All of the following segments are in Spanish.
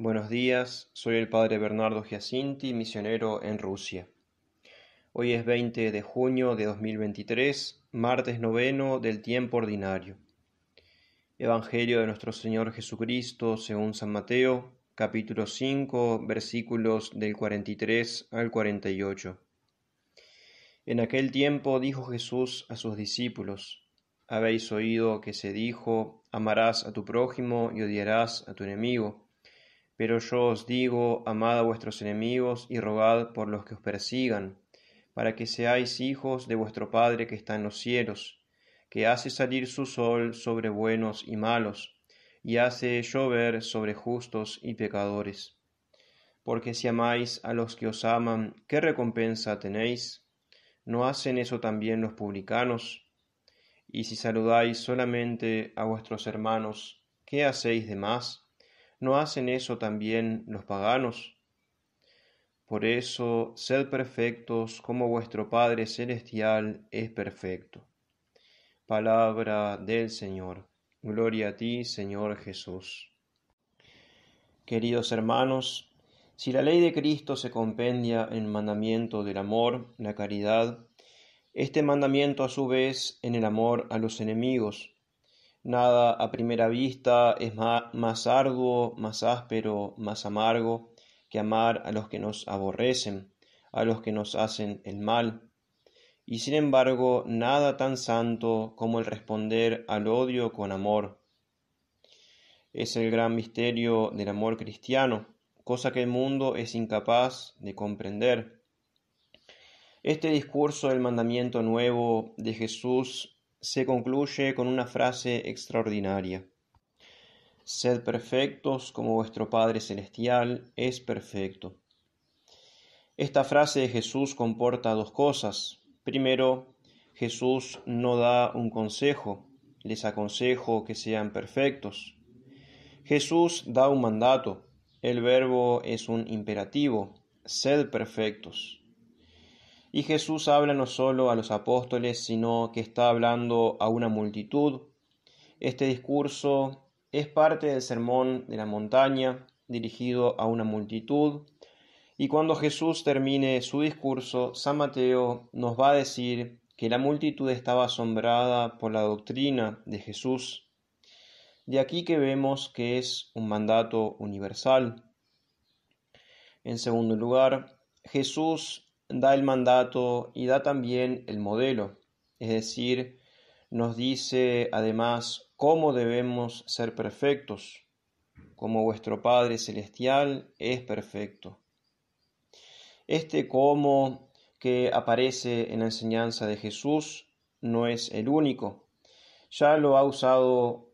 Buenos días, soy el padre Bernardo Giacinti, misionero en Rusia. Hoy es 20 de junio de 2023, martes noveno del tiempo ordinario. Evangelio de nuestro Señor Jesucristo según San Mateo, capítulo 5, versículos del 43 al 48. En aquel tiempo dijo Jesús a sus discípulos, Habéis oído que se dijo, amarás a tu prójimo y odiarás a tu enemigo. Pero yo os digo, amad a vuestros enemigos y rogad por los que os persigan, para que seáis hijos de vuestro Padre que está en los cielos, que hace salir su sol sobre buenos y malos, y hace llover sobre justos y pecadores. Porque si amáis a los que os aman, ¿qué recompensa tenéis? ¿No hacen eso también los publicanos? Y si saludáis solamente a vuestros hermanos, ¿qué hacéis de más? ¿No hacen eso también los paganos? Por eso, sed perfectos como vuestro Padre Celestial es perfecto. Palabra del Señor. Gloria a ti, Señor Jesús. Queridos hermanos, si la ley de Cristo se compendia en mandamiento del amor, la caridad, este mandamiento a su vez en el amor a los enemigos, Nada a primera vista es más arduo, más áspero, más amargo que amar a los que nos aborrecen, a los que nos hacen el mal. Y sin embargo, nada tan santo como el responder al odio con amor. Es el gran misterio del amor cristiano, cosa que el mundo es incapaz de comprender. Este discurso del mandamiento nuevo de Jesús se concluye con una frase extraordinaria. Sed perfectos como vuestro Padre Celestial es perfecto. Esta frase de Jesús comporta dos cosas. Primero, Jesús no da un consejo, les aconsejo que sean perfectos. Jesús da un mandato, el verbo es un imperativo, sed perfectos. Y Jesús habla no solo a los apóstoles, sino que está hablando a una multitud. Este discurso es parte del sermón de la montaña dirigido a una multitud. Y cuando Jesús termine su discurso, San Mateo nos va a decir que la multitud estaba asombrada por la doctrina de Jesús. De aquí que vemos que es un mandato universal. En segundo lugar, Jesús da el mandato y da también el modelo, es decir, nos dice además cómo debemos ser perfectos, como vuestro Padre Celestial es perfecto. Este cómo que aparece en la enseñanza de Jesús no es el único. Ya lo ha usado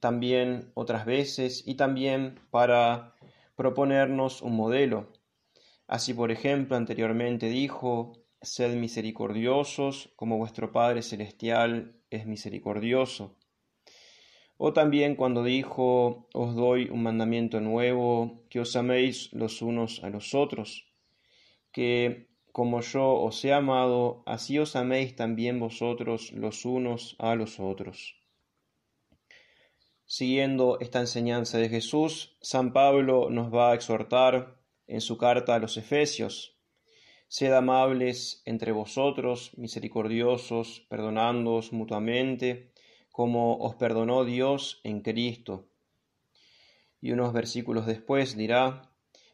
también otras veces y también para proponernos un modelo. Así, por ejemplo, anteriormente dijo, Sed misericordiosos como vuestro Padre Celestial es misericordioso. O también cuando dijo, Os doy un mandamiento nuevo, que os améis los unos a los otros, que como yo os he amado, así os améis también vosotros los unos a los otros. Siguiendo esta enseñanza de Jesús, San Pablo nos va a exhortar en su carta a los Efesios. Sed amables entre vosotros, misericordiosos, perdonándoos mutuamente, como os perdonó Dios en Cristo. Y unos versículos después dirá,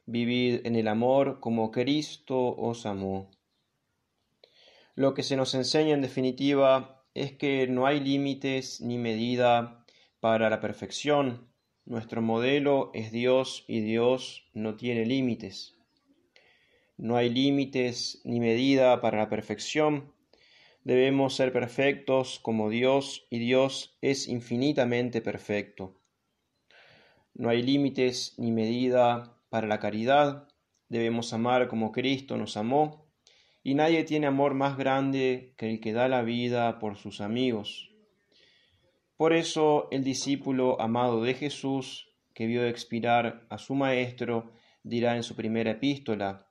vivid en el amor como Cristo os amó. Lo que se nos enseña en definitiva es que no hay límites ni medida para la perfección, nuestro modelo es Dios y Dios no tiene límites. No hay límites ni medida para la perfección. Debemos ser perfectos como Dios y Dios es infinitamente perfecto. No hay límites ni medida para la caridad. Debemos amar como Cristo nos amó. Y nadie tiene amor más grande que el que da la vida por sus amigos. Por eso el discípulo amado de Jesús, que vio expirar a su Maestro, dirá en su primera epístola,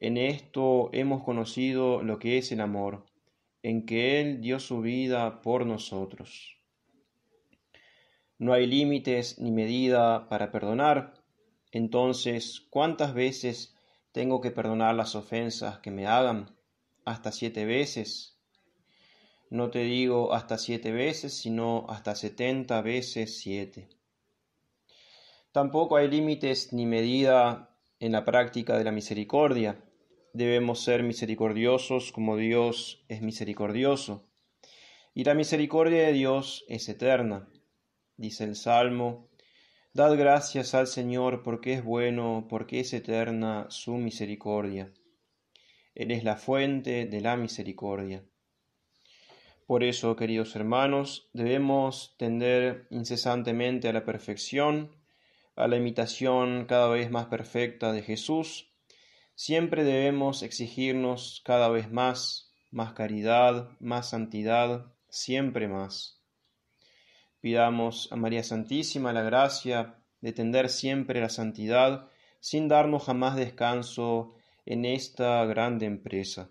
en esto hemos conocido lo que es el amor, en que Él dio su vida por nosotros. No hay límites ni medida para perdonar, entonces, ¿cuántas veces tengo que perdonar las ofensas que me hagan? ¿Hasta siete veces? no te digo hasta siete veces, sino hasta setenta veces siete. Tampoco hay límites ni medida en la práctica de la misericordia. Debemos ser misericordiosos como Dios es misericordioso. Y la misericordia de Dios es eterna. Dice el Salmo, Dad gracias al Señor porque es bueno, porque es eterna su misericordia. Él es la fuente de la misericordia. Por eso, queridos hermanos, debemos tender incesantemente a la perfección, a la imitación cada vez más perfecta de Jesús. Siempre debemos exigirnos cada vez más, más caridad, más santidad, siempre más. Pidamos a María Santísima la gracia de tender siempre la santidad, sin darnos jamás descanso en esta grande empresa.